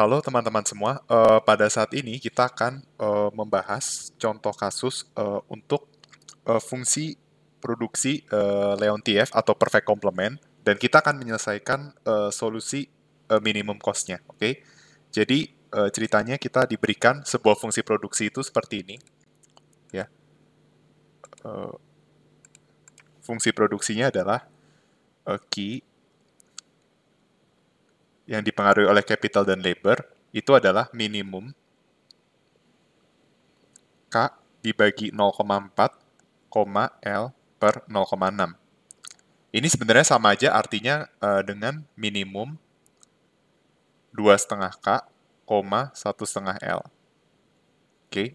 Halo teman-teman semua, uh, pada saat ini kita akan uh, membahas contoh kasus uh, untuk uh, fungsi produksi uh, TF atau perfect complement dan kita akan menyelesaikan uh, solusi uh, minimum cost-nya, oke? Okay? Jadi uh, ceritanya kita diberikan sebuah fungsi produksi itu seperti ini, ya. Uh, fungsi produksinya adalah uh, key yang dipengaruhi oleh capital dan labor itu adalah minimum K dibagi 0,4, L per 0,6. Ini sebenarnya sama aja artinya uh, dengan minimum 2,5K, 1,5L. Oke. Okay.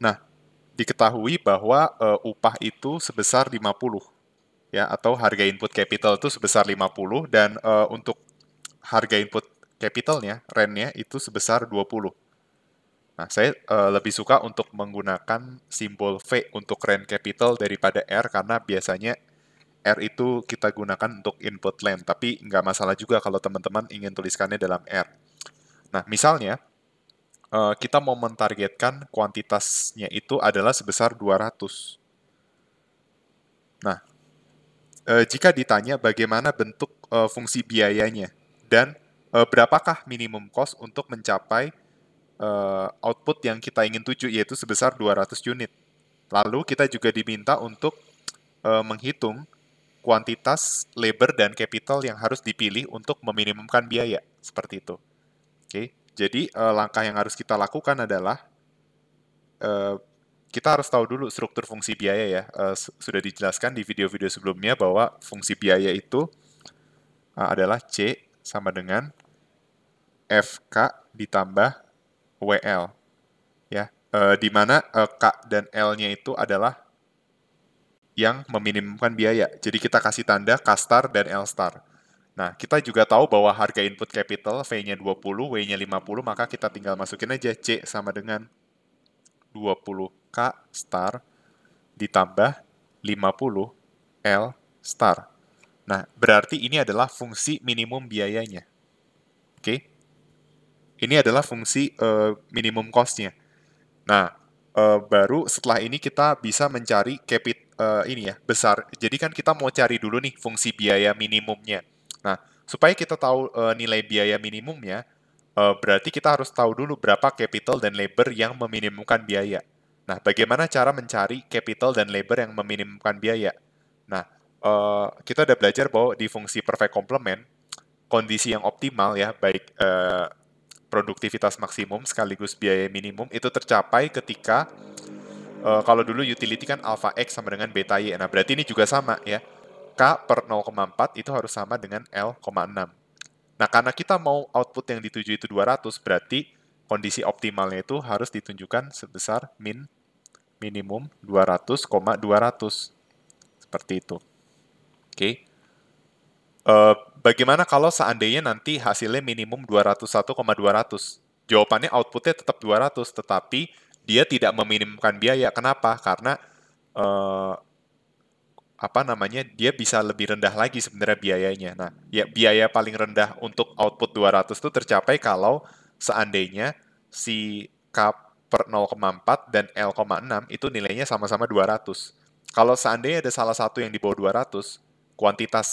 Nah, diketahui bahwa uh, upah itu sebesar 50 ya atau harga input capital itu sebesar 50 dan uh, untuk harga input capitalnya, rentnya itu sebesar 20. Nah, saya uh, lebih suka untuk menggunakan simbol V untuk rent capital daripada R karena biasanya R itu kita gunakan untuk input land, tapi nggak masalah juga kalau teman-teman ingin tuliskannya dalam R. Nah, misalnya uh, kita mau mentargetkan kuantitasnya itu adalah sebesar 200. Nah, uh, jika ditanya bagaimana bentuk uh, fungsi biayanya, dan uh, berapakah minimum cost untuk mencapai uh, output yang kita ingin tuju yaitu sebesar 200 unit. Lalu kita juga diminta untuk uh, menghitung kuantitas labor dan capital yang harus dipilih untuk meminimumkan biaya seperti itu. Oke, okay. jadi uh, langkah yang harus kita lakukan adalah uh, kita harus tahu dulu struktur fungsi biaya ya. Uh, sudah dijelaskan di video-video sebelumnya bahwa fungsi biaya itu uh, adalah C sama dengan FK ditambah WL. Ya, e, di mana e, K dan L-nya itu adalah yang meminimumkan biaya. Jadi kita kasih tanda K star dan L star. Nah, kita juga tahu bahwa harga input capital V-nya 20, W-nya 50, maka kita tinggal masukin aja C sama dengan 20K star ditambah 50 L star. Nah, berarti ini adalah fungsi minimum biayanya. Oke? Okay? Ini adalah fungsi uh, minimum cost-nya. Nah, uh, baru setelah ini kita bisa mencari capit uh, ini ya, besar. Jadi kan kita mau cari dulu nih fungsi biaya minimumnya. Nah, supaya kita tahu uh, nilai biaya minimumnya, uh, berarti kita harus tahu dulu berapa capital dan labor yang meminimumkan biaya. Nah, bagaimana cara mencari capital dan labor yang meminimumkan biaya? Nah, uh, kita udah belajar bahwa di fungsi perfect complement kondisi yang optimal ya baik uh, produktivitas maksimum sekaligus biaya minimum itu tercapai ketika uh, kalau dulu utility kan alpha x sama dengan beta y. Nah, berarti ini juga sama ya. K per 0,4 itu harus sama dengan L,6. Nah, karena kita mau output yang dituju itu 200, berarti kondisi optimalnya itu harus ditunjukkan sebesar min minimum 200,200. 200. Seperti itu. Oke. Okay. Uh, eh, bagaimana kalau seandainya nanti hasilnya minimum 201,200? Jawabannya outputnya tetap 200, tetapi dia tidak meminimumkan biaya. Kenapa? Karena uh, apa namanya dia bisa lebih rendah lagi sebenarnya biayanya. Nah, ya biaya paling rendah untuk output 200 itu tercapai kalau seandainya si K per 0,4 dan L,6 itu nilainya sama-sama 200. Kalau seandainya ada salah satu yang di bawah 200, kuantitas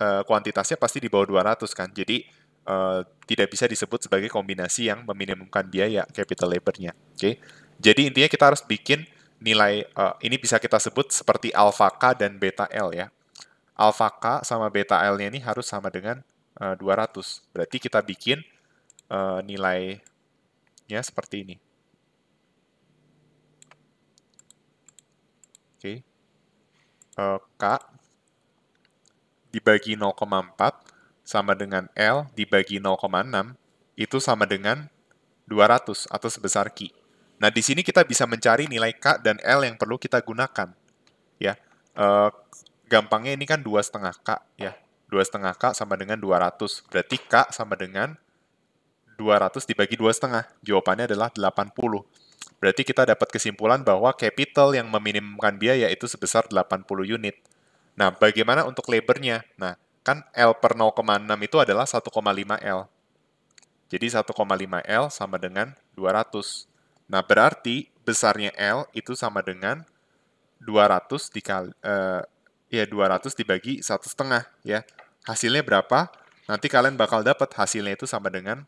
uh, kuantitasnya pasti di bawah 200 kan. Jadi uh, tidak bisa disebut sebagai kombinasi yang meminimumkan biaya capital labornya. Oke. Okay? Jadi intinya kita harus bikin nilai uh, ini bisa kita sebut seperti alpha K dan beta L ya. Alpha K sama beta L-nya ini harus sama dengan uh, 200. Berarti kita bikin uh, ya seperti ini. Oke. Okay. Uh, K dibagi 0,4 sama dengan L dibagi 0,6 itu sama dengan 200 atau sebesar Q. Nah, di sini kita bisa mencari nilai K dan L yang perlu kita gunakan. Ya, e, gampangnya ini kan 2,5 K ya. 2,5 K sama dengan 200. Berarti K sama dengan 200 dibagi 2,5. Jawabannya adalah 80. Berarti kita dapat kesimpulan bahwa capital yang meminimumkan biaya itu sebesar 80 unit. Nah, bagaimana untuk labornya? Nah, kan L per 0,6 itu adalah 1,5L. Jadi 1,5L sama dengan 200. Nah, berarti besarnya L itu sama dengan 200 dikali uh, ya 200 dibagi satu setengah ya. Hasilnya berapa? Nanti kalian bakal dapat hasilnya itu sama dengan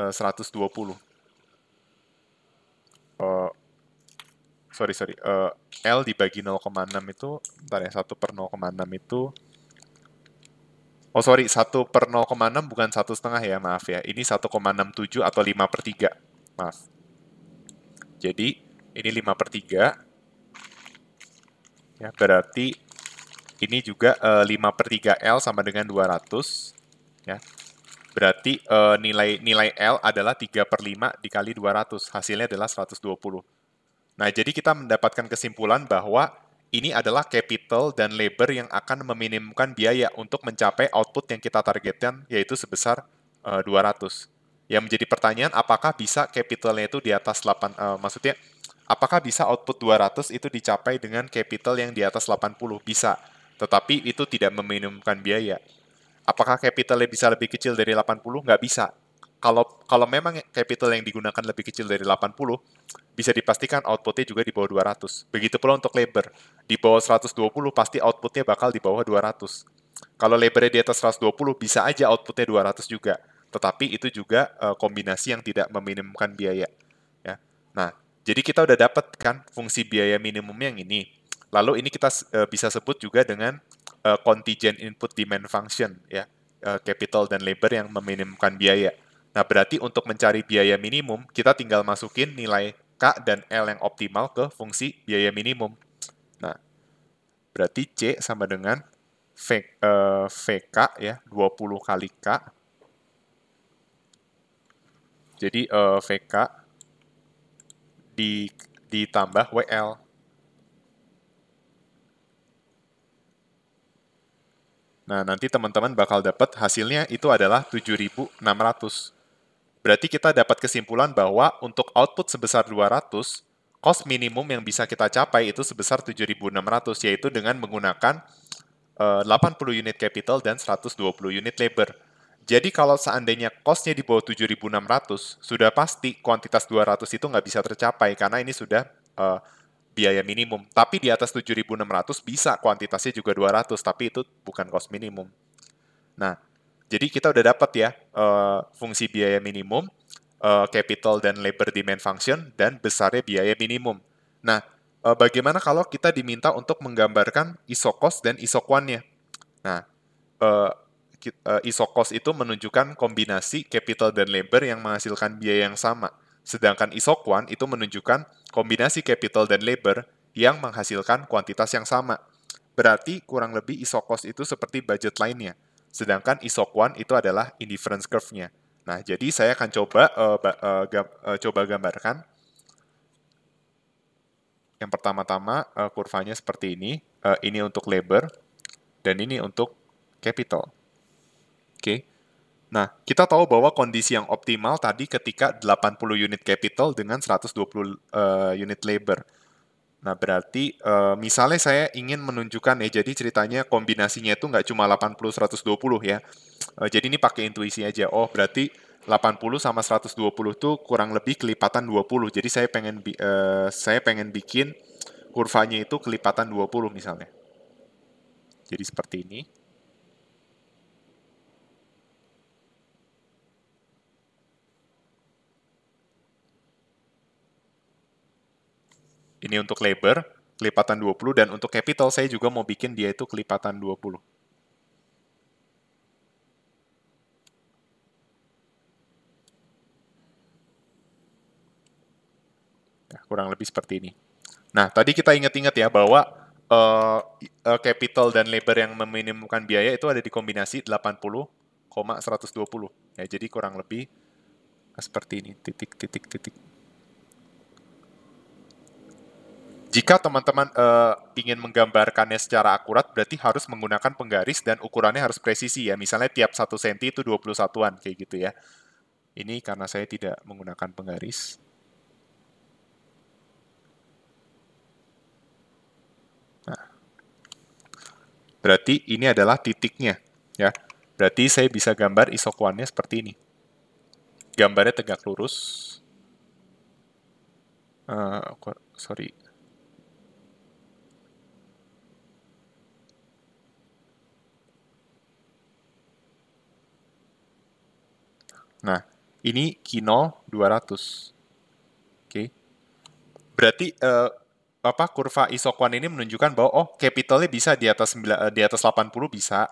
uh, 120. uh, sorry sorry uh, L dibagi 0,6 itu bentar ya 1 per 0,6 itu oh sorry 1 per 0,6 bukan satu setengah ya maaf ya ini 1,67 atau 5 per 3 maaf jadi ini 5 per 3 ya berarti ini juga uh, eh, 5 per 3 L sama dengan 200 ya berarti uh, nilai nilai L adalah 3 per 5 dikali 200 hasilnya adalah 120 Nah, jadi kita mendapatkan kesimpulan bahwa ini adalah capital dan labor yang akan meminimkan biaya untuk mencapai output yang kita targetkan, yaitu sebesar uh, eh, 200. Yang menjadi pertanyaan, apakah bisa capitalnya itu di atas 8, uh, eh, maksudnya, apakah bisa output 200 itu dicapai dengan capital yang di atas 80? Bisa, tetapi itu tidak meminimkan biaya. Apakah capitalnya bisa lebih kecil dari 80? Nggak bisa, kalau kalau memang capital yang digunakan lebih kecil dari 80, bisa dipastikan outputnya juga di bawah 200. Begitu pula untuk labor. Di bawah 120 pasti outputnya bakal di bawah 200. Kalau labornya di atas 120, bisa aja outputnya 200 juga. Tetapi itu juga uh, kombinasi yang tidak meminimumkan biaya. Ya. Nah, jadi kita udah dapat kan fungsi biaya minimum yang ini. Lalu ini kita uh, bisa sebut juga dengan uh, contingent input demand function, ya, uh, capital dan labor yang meminimumkan biaya. Nah, berarti untuk mencari biaya minimum, kita tinggal masukin nilai K dan L yang optimal ke fungsi biaya minimum. Nah, berarti C sama dengan v, eh, VK ya, 20 kali K. Jadi eh, VK di, ditambah WL. Nah, nanti teman-teman bakal dapat hasilnya itu adalah 7.600. Berarti kita dapat kesimpulan bahwa untuk output sebesar 200, cost minimum yang bisa kita capai itu sebesar 7.600, yaitu dengan menggunakan 80 eh, unit capital dan 120 unit labor. Jadi kalau seandainya costnya di bawah 7.600, sudah pasti kuantitas 200 itu nggak bisa tercapai, karena ini sudah uh, biaya minimum. Tapi di atas 7.600 bisa kuantitasnya juga 200, tapi itu bukan cost minimum. Nah, jadi kita udah dapat ya uh, fungsi biaya minimum, uh, capital dan labor demand function dan besarnya biaya minimum. Nah, uh, bagaimana kalau kita diminta untuk menggambarkan isokos dan one-nya? Nah, uh, iso isokos itu menunjukkan kombinasi capital dan labor yang menghasilkan biaya yang sama, sedangkan isokuan itu menunjukkan kombinasi capital dan labor yang menghasilkan kuantitas yang sama. Berarti kurang lebih isokos itu seperti budget lainnya Sedangkan ISOC1 itu adalah indifference curve-nya. Nah, jadi saya akan coba uh, uh, gam, uh, coba gambarkan. Yang pertama-tama uh, kurvanya seperti ini. Uh, ini untuk labor dan ini untuk capital. Oke. Okay. Nah, kita tahu bahwa kondisi yang optimal tadi ketika 80 unit capital dengan 120 uh, unit labor. Nah, berarti uh, misalnya saya ingin menunjukkan, eh jadi ceritanya kombinasinya itu nggak cuma 80, 120 ya. Uh, jadi ini pakai intuisi aja. Oh, berarti 80 sama 120 itu kurang lebih kelipatan 20. Jadi saya pengen uh, saya pengen bikin kurvanya itu kelipatan 20 misalnya. Jadi seperti ini. Ini untuk labor, kelipatan 20, dan untuk capital saya juga mau bikin dia itu kelipatan 20. Nah, kurang lebih seperti ini. Nah, tadi kita ingat-ingat ya bahwa uh, uh, capital dan labor yang meminimumkan biaya itu ada di kombinasi 80,120. Ya, jadi kurang lebih seperti ini, titik, titik, titik. Jika teman-teman uh, ingin menggambarkannya secara akurat, berarti harus menggunakan penggaris dan ukurannya harus presisi ya. Misalnya tiap 1 cm itu 21-an, kayak gitu ya. Ini karena saya tidak menggunakan penggaris. Nah, berarti ini adalah titiknya ya. Berarti saya bisa gambar isokuannya seperti ini. Gambarnya tegak lurus. Uh, sorry, Nah, ini Kino 200. Oke. Okay. Berarti uh, apa kurva isokuan ini menunjukkan bahwa oh capitalnya bisa di atas 9, eh, di atas 80 bisa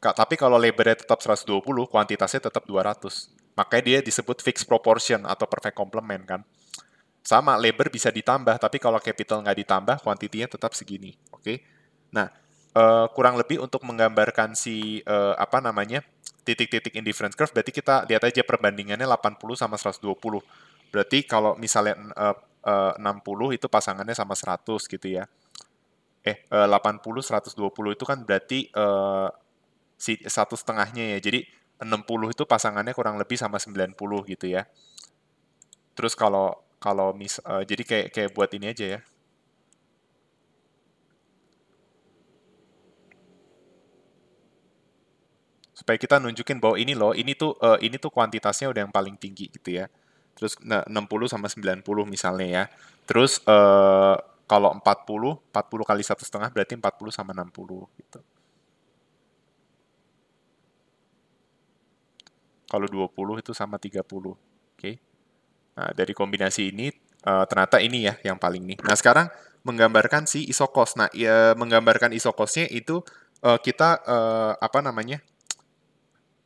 tapi kalau lebarnya tetap 120 kuantitasnya tetap 200 makanya dia disebut fixed proportion atau perfect complement kan sama labor bisa ditambah tapi kalau capital nggak ditambah kuantitinya tetap segini oke okay? nah uh, kurang lebih untuk menggambarkan si uh, apa namanya titik-titik indifference curve berarti kita lihat aja perbandingannya 80 sama 120 berarti kalau misalnya uh, uh, 60 itu pasangannya sama 100 gitu ya eh uh, 80 120 itu kan berarti uh, si satu setengahnya ya jadi 60 itu pasangannya kurang lebih sama 90 gitu ya terus kalau kalau mis uh, jadi kayak kayak buat ini aja ya supaya kita nunjukin bahwa ini loh, ini tuh uh, ini tuh kuantitasnya udah yang paling tinggi gitu ya. Terus nah, 60 sama 90 misalnya ya. Terus uh, kalau 40, 40 kali satu setengah berarti 40 sama 60 gitu. Kalau 20 itu sama 30. Oke. Okay. Nah, dari kombinasi ini uh, ternyata ini ya yang paling nih. Nah, sekarang menggambarkan si isokos. Nah, ya, menggambarkan isokosnya itu uh, kita uh, apa namanya?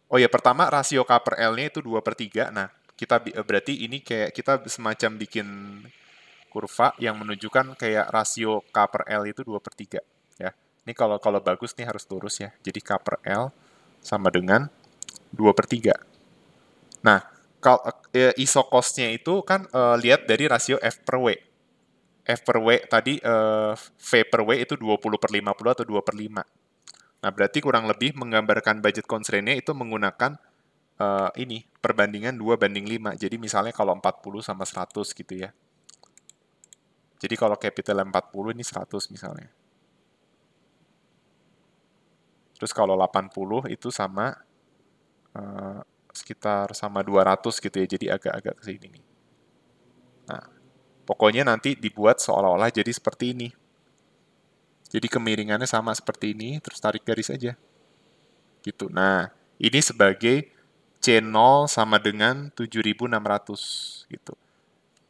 Oh ya, pertama rasio K per L-nya itu 2 per 3. Nah, kita berarti ini kayak kita semacam bikin kurva yang menunjukkan kayak rasio K per L itu 2 per 3. Ya. Ini kalau kalau bagus nih harus lurus ya. Jadi K per L sama dengan 2 per 3. Nah, kalau e, iso cosnya itu kan uh, lihat dari rasio F per W. F per W tadi uh, V per W itu 20 per 50 atau 2 per 5. Nah, berarti kurang lebih menggambarkan budget constraint-nya itu menggunakan uh, ini, perbandingan 2 banding 5. Jadi misalnya kalau 40 sama 100 gitu ya. Jadi kalau capital 40 ini 100 misalnya. Terus kalau 80 itu sama uh, sekitar sama 200 gitu ya. Jadi agak-agak ke sini nih. Nah, pokoknya nanti dibuat seolah-olah jadi seperti ini. Jadi kemiringannya sama seperti ini, terus tarik garis aja. Gitu. Nah, ini sebagai C0 sama dengan 7600 gitu.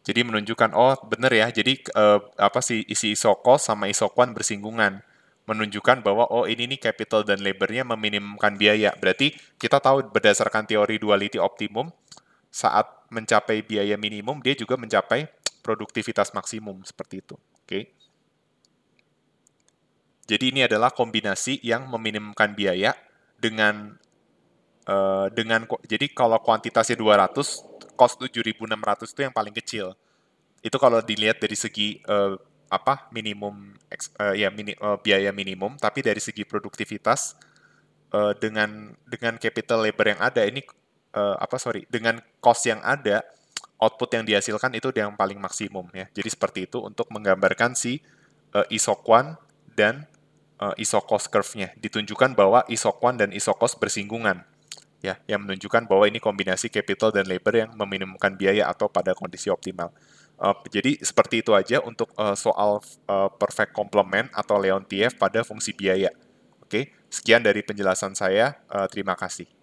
Jadi menunjukkan oh benar ya. Jadi eh, apa sih isi isokos sama isokuan bersinggungan menunjukkan bahwa oh ini nih capital dan labornya meminimumkan biaya. Berarti kita tahu berdasarkan teori duality optimum saat mencapai biaya minimum dia juga mencapai produktivitas maksimum seperti itu. Oke. Okay? Jadi ini adalah kombinasi yang meminimumkan biaya dengan uh, dengan jadi kalau kuantitasnya 200, cost 7.600 itu yang paling kecil. Itu kalau dilihat dari segi uh, apa minimum uh, ya mini, uh, biaya minimum, tapi dari segi produktivitas uh, dengan dengan capital labor yang ada ini uh, apa sorry dengan cost yang ada output yang dihasilkan itu yang paling maksimum ya. Jadi seperti itu untuk menggambarkan si uh, isokwan dan uh, isokos curve-nya. Ditunjukkan bahwa one dan isokos bersinggungan. Ya, yang menunjukkan bahwa ini kombinasi capital dan labor yang meminimumkan biaya atau pada kondisi optimal. Uh, jadi seperti itu aja untuk uh, soal uh, perfect complement atau Leontief pada fungsi biaya. Oke, okay? sekian dari penjelasan saya. Uh, terima kasih.